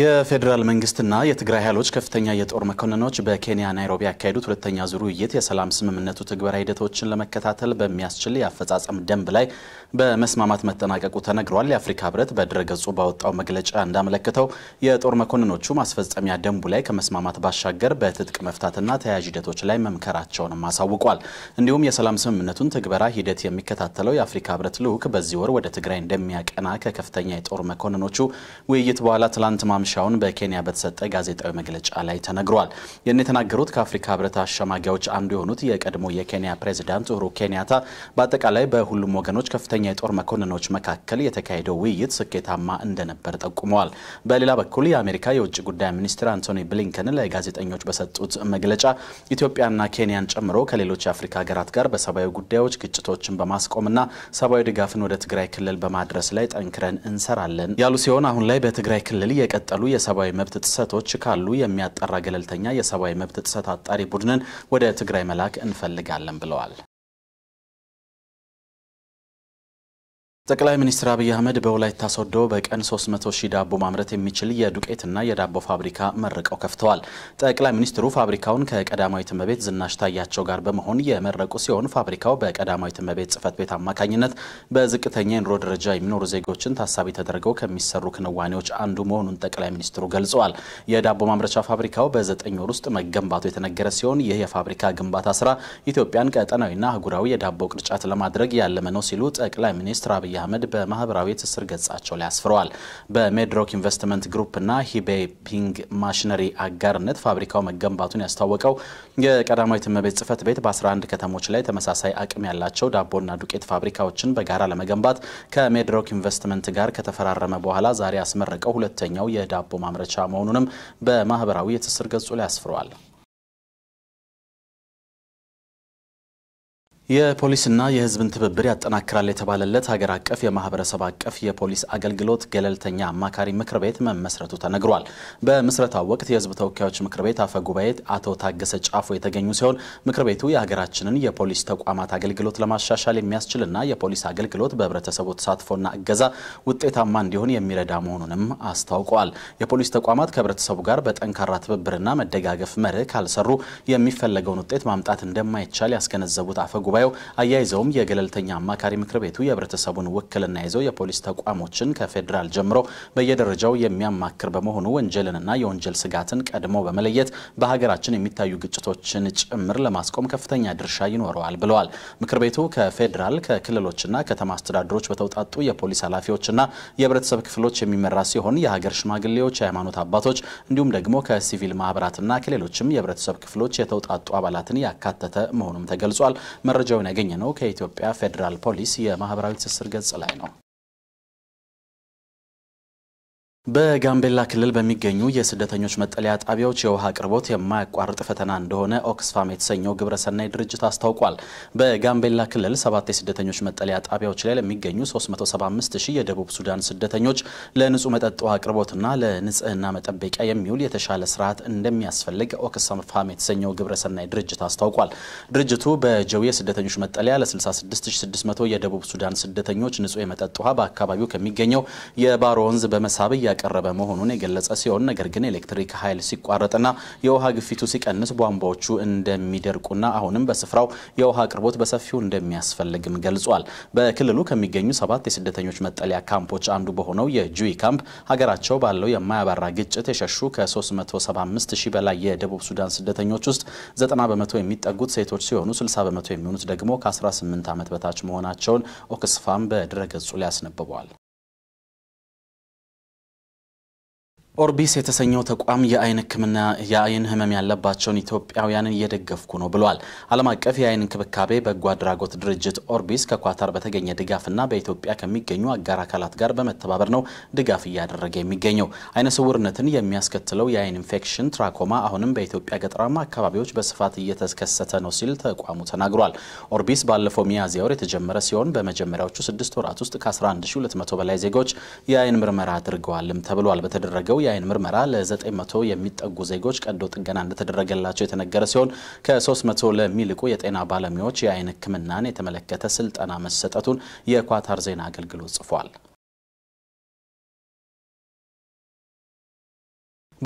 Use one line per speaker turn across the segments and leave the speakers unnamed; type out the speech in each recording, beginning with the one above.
የፌዴራል መንግስትና የትግራይ ኃይሎች ከፍተኛ የጦር መኮንኖች በኬንያ ናይሮቢ ያካሄዱት ሁለተኛ ዙር ውይይት የሰላም ስምምነቱ ትግበራ ሂደቶችን ለመከታተል በሚያስችል የአፈጻጸም ደንብ ላይ በመስማማት መጠናቀቁ ተነግሯል። የአፍሪካ ህብረት በድረገጹ ባወጣው መግለጫ እንዳመለከተው የጦር መኮንኖቹ ማስፈጸሚያ ደንቡ ላይ ከመስማማት ባሻገር በትጥቅ መፍታትና ተያያዥ ሂደቶች ላይ መምከራቸውንም አሳውቋል። እንዲሁም የሰላም ስምምነቱን ትግበራ ሂደት የሚከታተለው የአፍሪካ ህብረት ልዑክ በዚህ ወር ወደ ትግራይ እንደሚያቀና ከከፍተኛ የጦር መኮንኖቹ ውይይት በኋላ ትላንት ማምሻውን በኬንያ በተሰጠ ጋዜጣዊ መግለጫ ላይ ተነግሯል። ይህን የተናገሩት ከአፍሪካ ህብረት አሸማጊያዎች አንዱ የሆኑት የቀድሞ የኬንያ ፕሬዚዳንት ኡሁሩ ኬንያታ በአጠቃላይ በሁሉም ወገኖች ከፍተኛ የጦር መኮንኖች መካከል የተካሄደው ውይይት ስኬታማ እንደነበር ጠቁመዋል። በሌላ በኩል የአሜሪካ የውጭ ጉዳይ ሚኒስትር አንቶኒ ብሊንከን ለጋዜጠኞች በሰጡት መግለጫ ኢትዮጵያና ኬንያን ጨምሮ ከሌሎች የአፍሪካ ሀገራት ጋር በሰብአዊ ጉዳዮች ግጭቶችን በማስቆምና ሰብአዊ ድጋፍን ወደ ትግራይ ክልል በማድረስ ላይ ጠንክረን እንሰራለን ያሉ ሲሆን አሁን ላይ በትግራይ ክልል የቀጠ የቀጠሉ የሰብአዊ መብት ጥሰቶች ካሉ የሚያጠራ ገለልተኛ የሰብአዊ መብት ጥሰት አጣሪ ቡድንን ወደ ትግራይ መላክ እንፈልጋለን ብለዋል። ጠቅላይ ሚኒስትር አብይ አህመድ በወላይታ ሶዶ በቀን 300 ሺህ ዳቦ ማምረት የሚችል የዱቄትና የዳቦ ፋብሪካ መርቀው ከፍተዋል። ጠቅላይ ሚኒስትሩ ፋብሪካውን ከቀዳማዊት እመቤት ዝናሽ ታያቸው ጋር በመሆን የመረቁ ሲሆን ፋብሪካው በቀዳማዊት እመቤት ጽሕፈት ቤት አማካኝነት በዝቅተኛ የኑሮ ደረጃ የሚኖሩ ዜጎችን ታሳቢ ተደርገው ከሚሰሩ ክንዋኔዎች አንዱ መሆኑን ጠቅላይ ሚኒስትሩ ገልጸዋል። የዳቦ ማምረቻ ፋብሪካው በዘጠኝ ወር ውስጥ መገንባቱ የተነገረ ሲሆን ይህ የፋብሪካ ግንባታ ስራ ኢትዮጵያን ቀጠናዊና አህጉራዊ የዳቦ ቅርጫት ለማድረግ ያለመ ነው ሲሉ ጠቅላይ ሚኒስትር አብይ አብይ አህመድ በማህበራዊ ትስስር ገጻቸው ላይ አስፍረዋል። በሜድሮክ ኢንቨስትመንት ግሩፕና ሂቤ ፒንግ ማሽነሪ አጋርነት ፋብሪካው መገንባቱን ያስታወቀው የቀዳማዊት እመቤት ጽህፈት ቤት በ11 ከተሞች ላይ ተመሳሳይ አቅም ያላቸው ዳቦና ዱቄት ፋብሪካዎችን በጋራ ለመገንባት ከሜድሮክ ኢንቨስትመንት ጋር ከተፈራረመ በኋላ ዛሬ ያስመረቀው ሁለተኛው የዳቦ ማምረቻ መሆኑንም በማህበራዊ የትስስር ገጹ ላይ አስፍረዋል። የፖሊስና የሕዝብን ትብብር ያጠናክራል የተባለለት ሀገር አቀፍ የማህበረሰብ አቀፍ የፖሊስ አገልግሎት ገለልተኛ አማካሪ ምክር ቤት መመስረቱ ተነግሯል። በምስረታው ወቅት የሕዝብ ተወካዮች ምክር ቤት አፈ ጉባኤ አቶ ታገሰ ጫፎ የተገኙ ሲሆን ምክር ቤቱ የሀገራችንን የፖሊስ ተቋማት አገልግሎት ለማሻሻል የሚያስችልና የፖሊስ አገልግሎት በህብረተሰቡ ተሳትፎና እገዛ ውጤታማ እንዲሆን የሚረዳ መሆኑንም አስታውቀዋል። የፖሊስ ተቋማት ከህብረተሰቡ ጋር በጠንካራ ትብብርና መደጋገፍ መርህ ካልሰሩ የሚፈለገውን ውጤት ማምጣት እንደማይቻል ያስገነዘቡት አፈ ጉባኤው አያይዘውም የገለልተኛ አማካሪ ምክር ቤቱ የህብረተሰቡን ውክልና ይዘው የፖሊስ ተቋሞችን ከፌዴራል ጀምሮ በየደረጃው የሚያማክር በመሆኑ ወንጀልንና የወንጀል ስጋትን ቀድሞ በመለየት በሀገራችን የሚታዩ ግጭቶችን ጭምር ለማስቆም ከፍተኛ ድርሻ ይኖረዋል ብለዋል። ምክር ቤቱ ከፌዴራል ከክልሎችና ከተማ አስተዳደሮች በተውጣጡ የፖሊስ ኃላፊዎችና የህብረተሰብ ክፍሎች የሚመራ ሲሆን የሀገር ሽማግሌዎች፣ የሃይማኖት አባቶች እንዲሁም ደግሞ ከሲቪል ማህበራትና ከሌሎችም የህብረተሰብ ክፍሎች የተውጣጡ አባላትን ያካተተ መሆኑም ተገልጿል። መረጃውን ያገኘ ነው ከኢትዮጵያ ፌዴራል ፖሊስ የማህበራዊ ትስስር ገጽ ላይ ነው። በጋምቤላ ክልል በሚገኙ የስደተኞች መጠለያ ጣቢያዎች የውሃ አቅርቦት የማያቋርጥ ፈተና እንደሆነ ኦክስፋም የተሰኘው ግብረሰናይ ድርጅት አስታውቋል። በጋምቤላ ክልል ሰባት የስደተኞች መጠለያ ጣቢያዎች ላይ ለሚገኙ 375 ሺህ የደቡብ ሱዳን ስደተኞች ለንጹህ መጠጥ ውሃ አቅርቦትና ለንጽህና መጠበቂያ የሚውል የተሻለ ስርዓት እንደሚያስፈልግ ኦክስፋም የተሰኘው ግብረሰናይ ድርጅት አስታውቋል። ድርጅቱ በጀዊ የስደተኞች መጠለያ ለ66600 የደቡብ ሱዳን ስደተኞች ንጹህ የመጠጥ ውሃ በአካባቢው ከሚገኘው የባሮ ወንዝ በመሳብ እያቀረበ መሆኑን የገለጸ ሲሆን ነገር ግን ኤሌክትሪክ ኃይል ሲቋረጥና የውሃ ግፊቱ ሲቀንስ ቧንቧዎቹ እንደሚደርቁና አሁንም በስፍራው የውሃ አቅርቦት በሰፊው እንደሚያስፈልግም ገልጿል። በክልሉ ከሚገኙ ሰባት የስደተኞች መጠለያ ካምፖች አንዱ በሆነው የጁዊ ካምፕ ሀገራቸው ባለው የማያባራ ግጭት የሸሹ ከ375 ሺህ በላይ የደቡብ ሱዳን ስደተኞች ውስጥ 90 በመቶ የሚጠጉት ሴቶች ሲሆኑ 60 በመቶ የሚሆኑት ደግሞ ከ18 ዓመት በታች መሆናቸውን ኦክስፋም በድረገጹ ላይ አስነብበዋል። ኦርቢስ የተሰኘው ተቋም የአይን ህክምና የአይን ህመም ያለባቸውን ኢትዮጵያውያንን እየደገፍኩ ነው ብሏል። ዓለም አቀፍ የአይን እንክብካቤ በጎ አድራጎት ድርጅት ኦርቢስ ከኳታር በተገኘ ድጋፍና በኢትዮጵያ ከሚገኙ አጋር አካላት ጋር በመተባበር ነው ድጋፍ እያደረገ የሚገኘው። አይነ ስውርነትን የሚያስከትለው የአይን ኢንፌክሽን ትራኮማ አሁንም በኢትዮጵያ ገጠራማ አካባቢዎች በስፋት እየተከሰተ ነው ሲል ተቋሙ ተናግሯል። ኦርቢስ ባለፈው ሚያዝያ ወር የተጀመረ ሲሆን በመጀመሪያዎቹ ስድስት ወራት ውስጥ ከ11200 በላይ ዜጎች የአይን ምርመራ አድርገዋልም ተብሏል። በተደረገው የአይን ምርመራ ለ900 የሚጠጉ ዜጎች ቀዶ ጥገና እንደተደረገላቸው የተነገረ ሲሆን ከ300 ለሚልቁ የጤና ባለሙያዎች የአይን ሕክምናን የተመለከተ ስልጠና መሰጠቱን የኳታር ዜና አገልግሎት ጽፏል።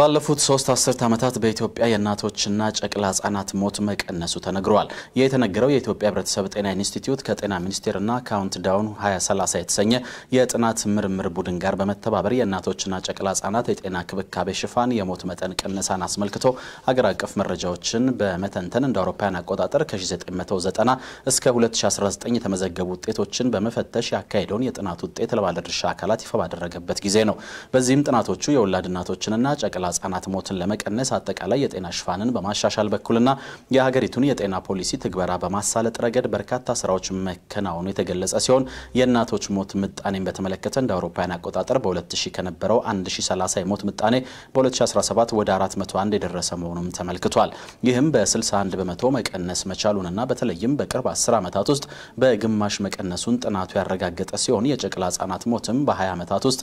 ባለፉት ሶስት አስርት ዓመታት በኢትዮጵያ የእናቶችና ጨቅላ ህጻናት ሞት መቀነሱ ተነግሯል። ይህ የተነገረው የኢትዮጵያ ህብረተሰብ ጤና ኢንስቲትዩት ከጤና ሚኒስቴርና ካውንት ዳውን 2030 የተሰኘ የጥናት ምርምር ቡድን ጋር በመተባበር የእናቶችና ጨቅላ ህጻናት የጤና ክብካቤ ሽፋን የሞት መጠን ቅነሳን አስመልክቶ አገር አቀፍ መረጃዎችን በመተንተን እንደ አውሮፓውያን አቆጣጠር ከ1990 እስከ 2019 የተመዘገቡ ውጤቶችን በመፈተሽ ያካሄደውን የጥናት ውጤት ለባለድርሻ አካላት ይፋ ባደረገበት ጊዜ ነው። በዚህም ጥናቶቹ የወላድ እናቶችንና ጨቅላ የጨቅላ ህጻናት ሞትን ለመቀነስ አጠቃላይ የጤና ሽፋንን በማሻሻል በኩልና የሀገሪቱን የጤና ፖሊሲ ትግበራ በማሳለጥ ረገድ በርካታ ስራዎች መከናወኑ የተገለጸ ሲሆን የእናቶች ሞት ምጣኔን በተመለከተ እንደ አውሮፓውያን አቆጣጠር በ2000 ከነበረው 1030 የሞት ምጣኔ በ2017 ወደ 401 የደረሰ መሆኑም ተመልክቷል። ይህም በ61 በመቶ መቀነስ መቻሉንና በተለይም በቅርብ 10 ዓመታት ውስጥ በግማሽ መቀነሱን ጥናቱ ያረጋገጠ ሲሆን የጨቅላ ህጻናት ሞትም በ20 ዓመታት ውስጥ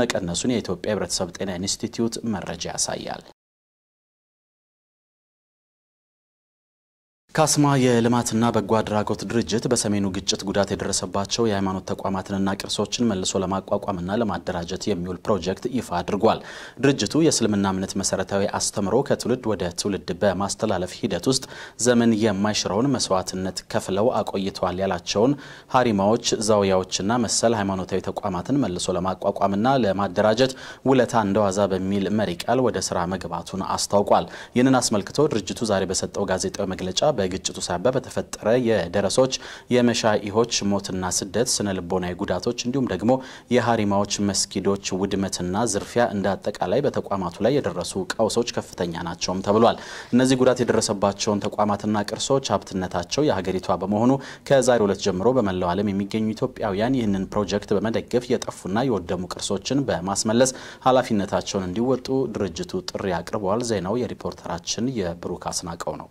መቀነሱን የኢትዮጵያ ህብረተሰብ ጤና ኢንስቲትዩት መረጃ jazz Sayal. ካስማ የልማትና በጎ አድራጎት ድርጅት በሰሜኑ ግጭት ጉዳት የደረሰባቸው የሃይማኖት ተቋማትንና ቅርሶችን መልሶ ለማቋቋምና ለማደራጀት የሚውል ፕሮጀክት ይፋ አድርጓል። ድርጅቱ የእስልምና እምነት መሰረታዊ አስተምሮ ከትውልድ ወደ ትውልድ በማስተላለፍ ሂደት ውስጥ ዘመን የማይሽረውን መስዋዕትነት ከፍለው አቆይተዋል ያላቸውን ሀሪማዎች፣ ዛውያዎችና መሰል ሃይማኖታዊ ተቋማትን መልሶ ለማቋቋምና ለማደራጀት ውለታ እንደዋዛ በሚል መሪ ቃል ወደ ስራ መግባቱን አስታውቋል። ይህንን አስመልክቶ ድርጅቱ ዛሬ በሰጠው ጋዜጣዊ መግለጫ በግጭቱ ሳቢያ በተፈጠረ የደረሶች የመሻኢሆች ሞትና ስደት፣ ስነ ልቦናዊ ጉዳቶች እንዲሁም ደግሞ የሀሪማዎች መስጊዶች ውድመትና ዝርፊያ እንደ አጠቃላይ በተቋማቱ ላይ የደረሱ ቀውሶች ከፍተኛ ናቸውም ተብሏል። እነዚህ ጉዳት የደረሰባቸውን ተቋማትና ቅርሶች ሀብትነታቸው የሀገሪቷ በመሆኑ ከዛሬ ሁለት ጀምሮ በመላው ዓለም የሚገኙ ኢትዮጵያውያን ይህንን ፕሮጀክት በመደገፍ የጠፉና የወደሙ ቅርሶችን በማስመለስ ኃላፊነታቸውን እንዲወጡ ድርጅቱ ጥሪ አቅርበዋል። ዜናው የሪፖርተራችን የብሩክ አስናቀው ነው።